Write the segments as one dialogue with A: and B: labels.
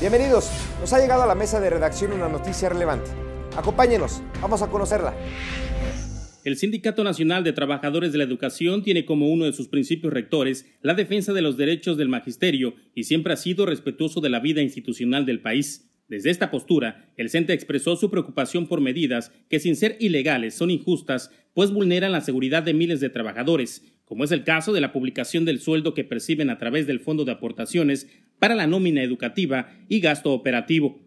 A: Bienvenidos, nos ha llegado a la mesa de redacción una noticia relevante. Acompáñenos, vamos a conocerla.
B: El Sindicato Nacional de Trabajadores de la Educación tiene como uno de sus principios rectores la defensa de los derechos del magisterio y siempre ha sido respetuoso de la vida institucional del país. Desde esta postura, el CENTE expresó su preocupación por medidas que, sin ser ilegales, son injustas, pues vulneran la seguridad de miles de trabajadores, como es el caso de la publicación del sueldo que perciben a través del Fondo de Aportaciones para la nómina educativa y gasto operativo.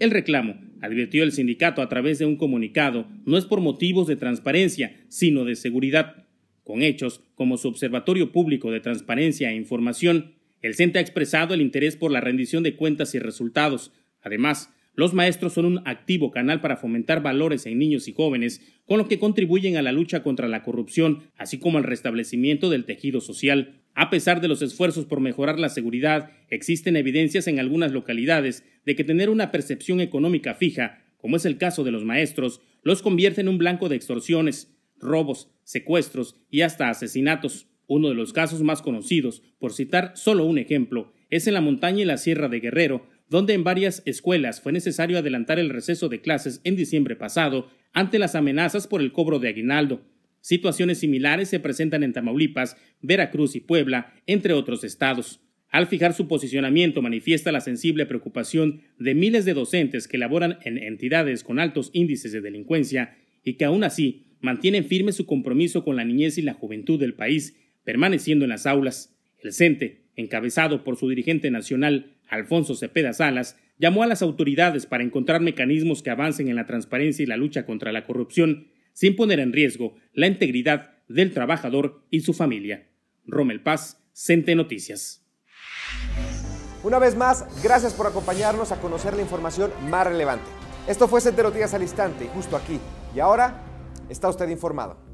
B: El reclamo, advirtió el sindicato a través de un comunicado, no es por motivos de transparencia, sino de seguridad. Con hechos, como su Observatorio Público de Transparencia e Información, el CENTE ha expresado el interés por la rendición de cuentas y resultados. Además, los maestros son un activo canal para fomentar valores en niños y jóvenes, con lo que contribuyen a la lucha contra la corrupción, así como al restablecimiento del tejido social. A pesar de los esfuerzos por mejorar la seguridad, existen evidencias en algunas localidades de que tener una percepción económica fija, como es el caso de los maestros, los convierte en un blanco de extorsiones, robos, secuestros y hasta asesinatos. Uno de los casos más conocidos, por citar solo un ejemplo, es en la montaña y la sierra de Guerrero, donde en varias escuelas fue necesario adelantar el receso de clases en diciembre pasado ante las amenazas por el cobro de aguinaldo. Situaciones similares se presentan en Tamaulipas, Veracruz y Puebla, entre otros estados. Al fijar su posicionamiento manifiesta la sensible preocupación de miles de docentes que laboran en entidades con altos índices de delincuencia y que aún así mantienen firme su compromiso con la niñez y la juventud del país, permaneciendo en las aulas. El CENTE, encabezado por su dirigente nacional, Alfonso Cepeda Salas, llamó a las autoridades para encontrar mecanismos que avancen en la transparencia y la lucha contra la corrupción sin poner en riesgo la integridad del trabajador y su familia. Rommel Paz, Cente Noticias. Una vez más, gracias
A: por acompañarnos a conocer la información más relevante. Esto fue Cente Noticias al instante, justo aquí. Y ahora está usted informado.